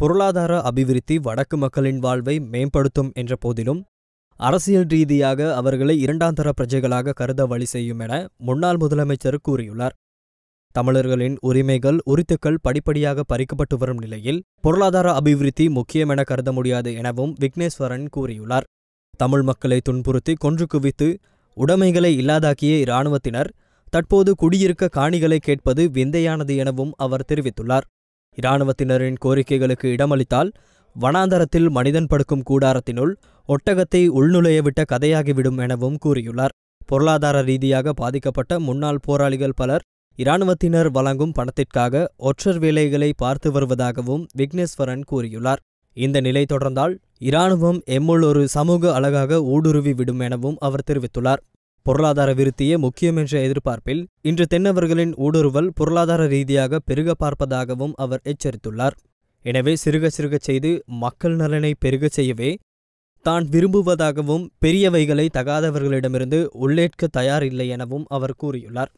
பொருளாதார அபிவிருத்தி வடக்கு மக்களின் வாழ்வை மேம்படுத்தும் என்ற போதிலும் அரசியல் ரீதியாக அவர்களை இரண்டாந்தர பிரஜைகளாக கருத வழி செய்யும் என முன்னாள் முதலமைச்சர் கூறியுள்ளார் தமிழர்களின் உரிமைகள் உரித்துக்கள் படிப்படியாக பறிக்கப்பட்டு வரும் நிலையில் பொருளாதார அபிவிருத்தி முக்கியமென கருத முடியாது எனவும் விக்னேஸ்வரன் கூறியுள்ளார் தமிழ் மக்களை துன்புறுத்தி கொன்று குவித்து உடைமைகளை இல்லாதாக்கிய இராணுவத்தினர் தற்போது குடியிருக்க காணிகளை கேட்பது விந்தையானது எனவும் அவர் தெரிவித்துள்ளார் இராணுவத்தினரின் கோரிக்கைகளுக்கு இடமளித்தால் வனாந்தரத்தில் மனிதன் படுக்கும் கூடாரத்தினுள் ஒட்டகத்தை உள்நுழையவிட்ட கதையாகிவிடும் எனவும் கூறியுள்ளார் பொருளாதார ரீதியாக பாதிக்கப்பட்ட முன்னாள் போராளிகள் பலர் இராணுவத்தினர் வழங்கும் பணத்திற்காக ஒற்றர் வேலைகளை பார்த்து வருவதாகவும் விக்னேஸ்வரன் கூறியுள்ளார் இந்த நிலை தொடர்ந்தால் இராணுவம் எம்முள் ஒரு சமூக அழகாக ஊடுருவி விடும் எனவும் அவர் தெரிவித்துள்ளார் பொருளாதார விருத்தியே முக்கியம் என்ற எதிர்பார்ப்பில் இன்று தென்னவர்களின் ஊடுருவல் பொருளாதார ரீதியாக பெருக பார்ப்பதாகவும் அவர் எச்சரித்துள்ளார் எனவே சிறுக சிறுக செய்து மக்கள் நலனை பெருக செய்யவே தான் விரும்புவதாகவும் பெரியவைகளை தகாதவர்களிடமிருந்து உள்ளேற்க தயார் இல்லை எனவும் அவர் கூறியுள்ளார்